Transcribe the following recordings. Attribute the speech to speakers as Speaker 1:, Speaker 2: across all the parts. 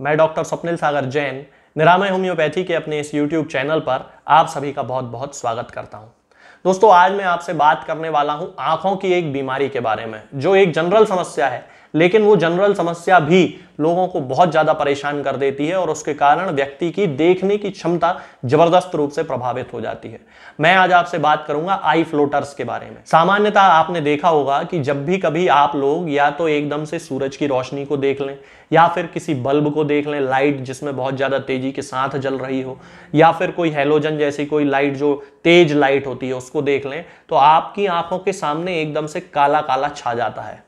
Speaker 1: मैं डॉक्टर स्वप्निल सागर जैन निरामय होम्योपैथी के अपने इस यूट्यूब चैनल पर आप सभी का बहुत बहुत स्वागत करता हूं दोस्तों आज मैं आपसे बात करने वाला हूं आंखों की एक बीमारी के बारे में जो एक जनरल समस्या है लेकिन वो जनरल समस्या भी लोगों को बहुत ज्यादा परेशान कर देती है और उसके कारण व्यक्ति की देखने की क्षमता जबरदस्त रूप से प्रभावित हो जाती है मैं आज आपसे बात करूंगा आई फ्लोटर्स के बारे में सामान्यतः आपने देखा होगा कि जब भी कभी आप लोग या तो एकदम से सूरज की रोशनी को देख लें या फिर किसी बल्ब को देख लें लाइट जिसमें बहुत ज्यादा तेजी के साथ जल रही हो या फिर कोई हेलोजन जैसी कोई लाइट जो तेज लाइट होती है उसको देख लें तो आपकी आंखों के सामने एकदम से काला काला छा जाता है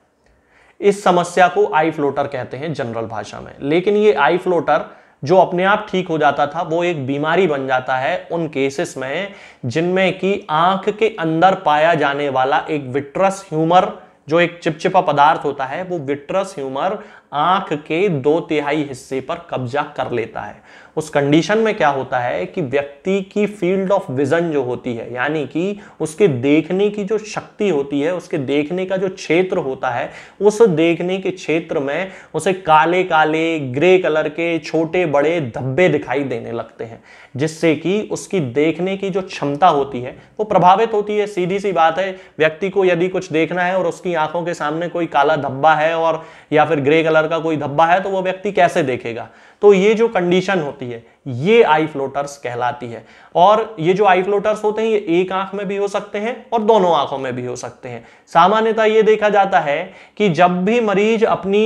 Speaker 1: इस समस्या को आई फ्लोटर कहते हैं जनरल भाषा में लेकिन ये आई फ्लोटर जो अपने आप ठीक हो जाता था वो एक बीमारी बन जाता है उन केसेस में जिनमें कि आंख के अंदर पाया जाने वाला एक विट्रस ह्यूमर जो एक चिपचिपा पदार्थ होता है वो विट्रस ह्यूमर आंख के दो तिहाई हिस्से पर कब्जा कर लेता है उस कंडीशन में क्या होता है कि व्यक्ति की फील्ड ऑफ विजन जो होती है यानी कि उसके देखने की जो शक्ति होती है उसके देखने का जो क्षेत्र होता है उस देखने के क्षेत्र में उसे काले काले ग्रे कलर के छोटे बड़े धब्बे दिखाई देने लगते हैं जिससे कि उसकी देखने की जो क्षमता होती है वो प्रभावित होती है सीधी सी बात है व्यक्ति को यदि कुछ देखना है और उसकी आंखों के सामने कोई काला धब्बा है और या फिर ग्रे कलर कलर का कोई धब्बा है तो वो व्यक्ति कैसे देखेगा तो ये जो कंडीशन होती है ये आई फ्लोटर्स कहलाती है और ये जो आई फ्लोटर्स होते हैं ये एक आंख में भी हो सकते हैं और दोनों आंखों में भी हो सकते हैं सामान्यतः ये देखा जाता है कि जब भी मरीज अपनी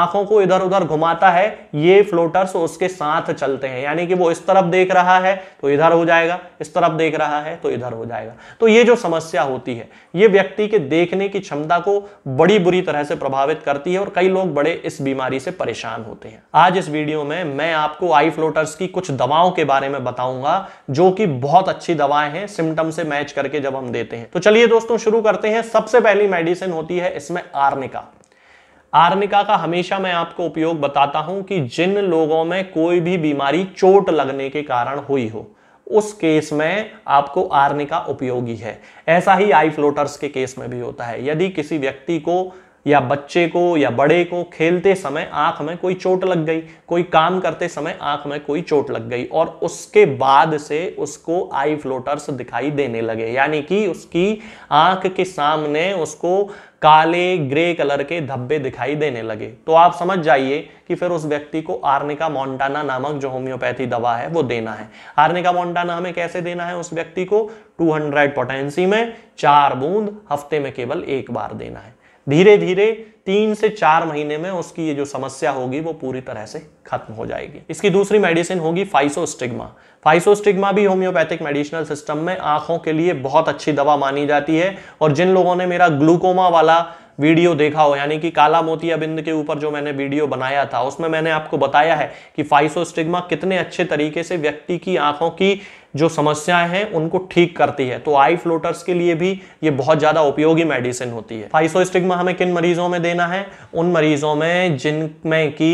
Speaker 1: आंखों को इधर उधर घुमाता है ये फ्लोटर्स उसके साथ चलते हैं यानी कि वो इस तरफ देख रहा है तो इधर हो जाएगा इस तरफ देख रहा है तो इधर हो जाएगा तो ये जो समस्या होती है ये व्यक्ति के देखने की क्षमता को बड़ी बुरी तरह से प्रभावित करती है और कई लोग बड़े इस बीमारी से परेशान होते हैं आज इस वीडियो में में मैं आपको आई फ्लोटर्स की कुछ दवाओं के बारे में बताऊंगा जो कि बहुत अच्छी दवाएं हैं सिम्टम से मैच करके जब हम देते हैं तो चलिए दोस्तों शुरू करते हैं सबसे पहली मेडिसिन होती है इसमें आर्निका आर्निका का हमेशा मैं आपको उपयोग बताता हूं कि जिन लोगों में कोई भी बीमारी चोट लगने के कारण हुई हो उस केस में आपको आर्निका उपयोगी है ऐसा ही आई फ्लोटर्स के केस में भी होता है यदि किसी व्यक्ति को या बच्चे को या बड़े को खेलते समय आंख में कोई चोट लग गई कोई काम करते समय आंख में कोई चोट लग गई और उसके बाद से उसको आई फ्लोटर्स दिखाई देने लगे यानी कि उसकी आंख के सामने उसको काले ग्रे कलर के धब्बे दिखाई देने लगे तो आप समझ जाइए कि फिर उस व्यक्ति को आर्निका मोन्टाना नामक जो होम्योपैथी दवा है वो देना है आर्निका मोन्टाना हमें कैसे देना है उस व्यक्ति को 200 पोटेंसी में चार बूंद हफ्ते में केवल एक बार देना है धीरे धीरे तीन से चार महीने में उसकी ये जो समस्या होगी वो पूरी तरह से खत्म हो जाएगी इसकी दूसरी मेडिसिन होगी फाइसोस्टिग्मा फाइसोस्टिग्मा भी होम्योपैथिक मेडिसिनल सिस्टम में आंखों के लिए बहुत अच्छी दवा मानी जाती है और जिन लोगों ने मेरा ग्लूकोमा वाला वीडियो देखा हो यानी कि काला मोतिया बिंद के ऊपर जो मैंने वीडियो बनाया था उसमें मैंने आपको बताया है कि फाइसोस्टिग्मा कितने अच्छे तरीके से व्यक्ति की आंखों की जो समस्याएं हैं उनको ठीक करती है तो आई फ्लोटर्स के लिए भी ये बहुत ज़्यादा उपयोगी मेडिसिन होती है फाइसोस्टिग्मा हमें किन मरीजों में देना है उन मरीजों में जिनमें कि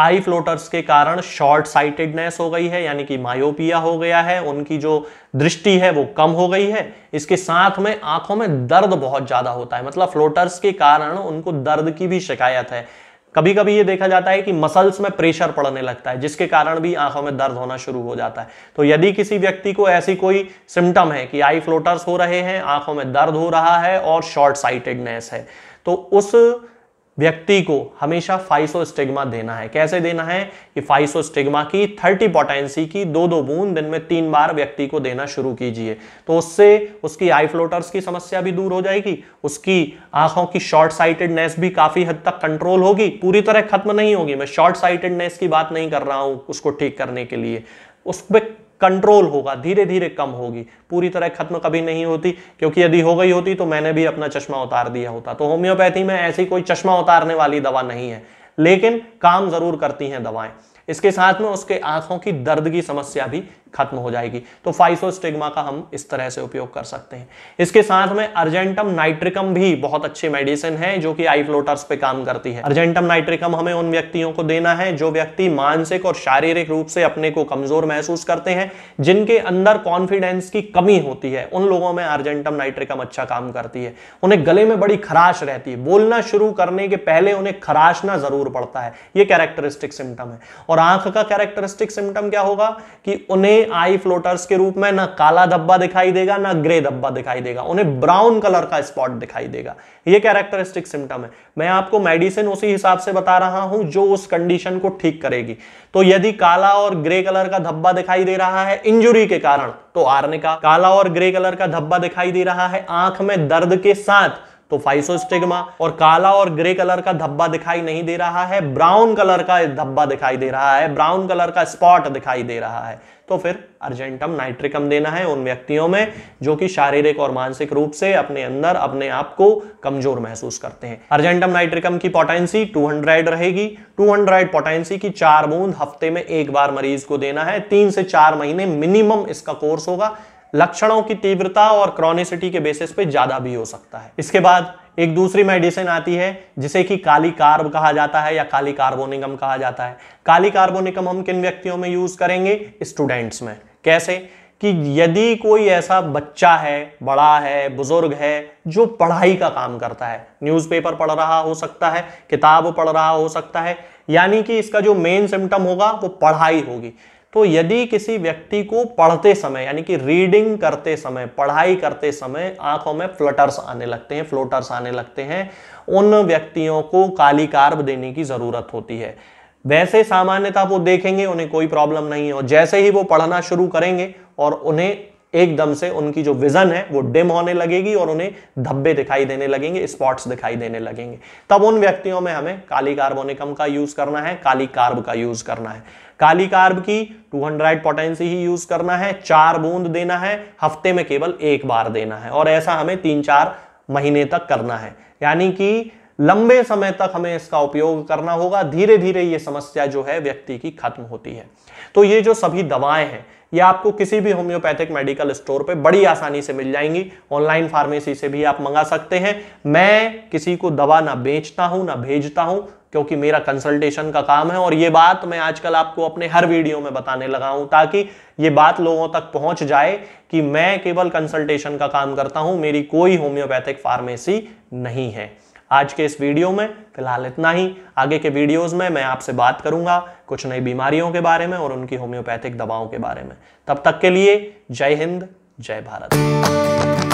Speaker 1: आई फ्लोटर्स के कारण शॉर्ट साइटेडनेस हो गई है यानी कि मायोपिया हो गया है उनकी जो दृष्टि है वो कम हो गई है इसके साथ में आंखों में दर्द बहुत ज़्यादा होता है मतलब फ्लोटर्स के कारण उनको दर्द की भी शिकायत है कभी कभी ये देखा जाता है कि मसल्स में प्रेशर पड़ने लगता है जिसके कारण भी आंखों में दर्द होना शुरू हो जाता है तो यदि किसी व्यक्ति को ऐसी कोई सिम्टम है कि आई फ्लोटर्स हो रहे हैं आंखों में दर्द हो रहा है और शॉर्ट साइटेडनेस है तो उस व्यक्ति को हमेशा फाइसो स्टिग्मा देना है कैसे देना है कि फाइसो स्टिग्मा की थर्टी पोटेंसी की दो दो बूंद दिन में तीन बार व्यक्ति को देना शुरू कीजिए तो उससे उसकी आई फ्लोटर्स की समस्या भी दूर हो जाएगी उसकी आंखों की शॉर्ट साइटेडनेस भी काफी हद तक कंट्रोल होगी पूरी तरह खत्म नहीं होगी मैं शॉर्ट साइटेडनेस की बात नहीं कर रहा हूं उसको ठीक करने के लिए उस पर कंट्रोल होगा धीरे धीरे कम होगी पूरी तरह खत्म कभी नहीं होती क्योंकि यदि हो गई होती तो मैंने भी अपना चश्मा उतार दिया होता तो होम्योपैथी में ऐसी कोई चश्मा उतारने वाली दवा नहीं है लेकिन काम जरूर करती हैं दवाएं इसके साथ में उसके आंखों की दर्द की समस्या भी खत्म हो जाएगी तो फाइसोस्टिग्मा का हम इस तरह से उपयोग कर सकते हैं इसके साथ में अर्जेंटम नाइट्रिकम भी बहुत अच्छी मेडिसिन है जो कि आई फ्लोटर्स पे काम करती है अर्जेंटम नाइट्रिकम हमें उन व्यक्तियों को देना है जो व्यक्ति मानसिक और शारीरिक रूप से अपने को कमजोर महसूस करते हैं जिनके अंदर कॉन्फिडेंस की कमी होती है उन लोगों में अर्जेंटम नाइट्रिकम अच्छा काम करती है उन्हें गले में बड़ी खराश रहती है बोलना शुरू करने के पहले उन्हें खराशना जरूर पड़ता है यह कैरेक्टरिस्टिक सिम्टम है और आंख का कैरेक्टरिस्टिक सिम्टम क्या होगा कि उन्हें आई फ्लोटर्स के रूप में ना काला धब्बा दिखाई देगा ना ग्रे धब्बा दिखाई देगा उन्हें ब्राउन कलर का स्पॉट दिखाई देगा ये कैरेक्टरिस्टिक सिम्टम है मैं आपको मेडिसिन उसी हिसाब से बता रहा हूं जो उस कंडीशन को ठीक करेगी तो यदि काला और ग्रे कलर का धब्बा दिखाई दे रहा है इंजुरी के कारण तो आर्निका काला और ग्रे कलर का धब्बा दिखाई दे रहा है आंख में दर्द के साथ तो फाइसोस्टिग्मा और काला और ग्रे कलर का धब्बा दिखाई नहीं दे रहा है ब्राउन कलर का धब्बा दिखाई दे रहा है ब्राउन कलर का स्पॉट दिखाई दे रहा है तो फिर अर्जेंटम नाइट्रिकम देना है उन व्यक्तियों में जो कि शारीरिक और मानसिक रूप से अपने अंदर अपने आप को कमजोर महसूस करते हैं अर्जेंटम नाइट्रिकम की पोटेंसी 200 रहेगी 200 पोटेंसी की चार बूंद हफ्ते में एक बार मरीज को देना है तीन से चार महीने मिनिमम इसका कोर्स होगा लक्षणों की तीव्रता और क्रॉनिसिटी के बेसिस पे ज्यादा भी हो सकता है इसके बाद एक दूसरी मेडिसिन आती है जिसे कि काली कार्ब कहा जाता है या काली कार्बोनिकम कहा जाता है काली कार्बोनिकम हम किन व्यक्तियों में यूज करेंगे स्टूडेंट्स में कैसे कि यदि कोई ऐसा बच्चा है बड़ा है बुजुर्ग है जो पढ़ाई का काम करता है न्यूज़पेपर पढ़ रहा हो सकता है किताब पढ़ रहा हो सकता है यानी कि इसका जो मेन सिम्टम होगा वो पढ़ाई होगी तो यदि किसी व्यक्ति को पढ़ते समय यानी कि रीडिंग करते समय पढ़ाई करते समय आंखों में फ्लटर्स आने लगते हैं फ्लोटर्स आने लगते हैं उन व्यक्तियों को काली कार्ब देने की ज़रूरत होती है वैसे सामान्यतः वो देखेंगे उन्हें कोई प्रॉब्लम नहीं है और जैसे ही वो पढ़ना शुरू करेंगे और उन्हें एकदम से उनकी जो विजन है वो डिम होने लगेगी और उन्हें धब्बे दिखाई देने लगेंगे स्पॉट्स दिखाई देने लगेंगे तब उन व्यक्तियों में हमें काली कार्बोनिकम का यूज करना है काली कार्ब का यूज करना है काली कार्ब की 200 हंड्रेड पोटेंसी ही यूज करना है चार बूंद देना है हफ्ते में केवल एक बार देना है और ऐसा हमें तीन चार महीने तक करना है यानी कि लंबे समय तक हमें इसका उपयोग करना होगा धीरे धीरे ये समस्या जो है व्यक्ति की खत्म होती है तो ये जो सभी दवाएं हैं ये आपको किसी भी होम्योपैथिक मेडिकल स्टोर पे बड़ी आसानी से मिल जाएंगी ऑनलाइन फार्मेसी से भी आप मंगा सकते हैं मैं किसी को दवा ना बेचता हूं ना भेजता हूं क्योंकि मेरा कंसल्टेशन का काम है और ये बात मैं आजकल आपको अपने हर वीडियो में बताने लगा हूं ताकि ये बात लोगों तक पहुंच जाए कि मैं केवल कंसल्टेशन का काम करता हूं मेरी कोई होम्योपैथिक फार्मेसी नहीं है आज के इस वीडियो में फिलहाल इतना ही आगे के वीडियोस में मैं आपसे बात करूंगा कुछ नई बीमारियों के बारे में और उनकी होम्योपैथिक दवाओं के बारे में तब तक के लिए जय हिंद जय भारत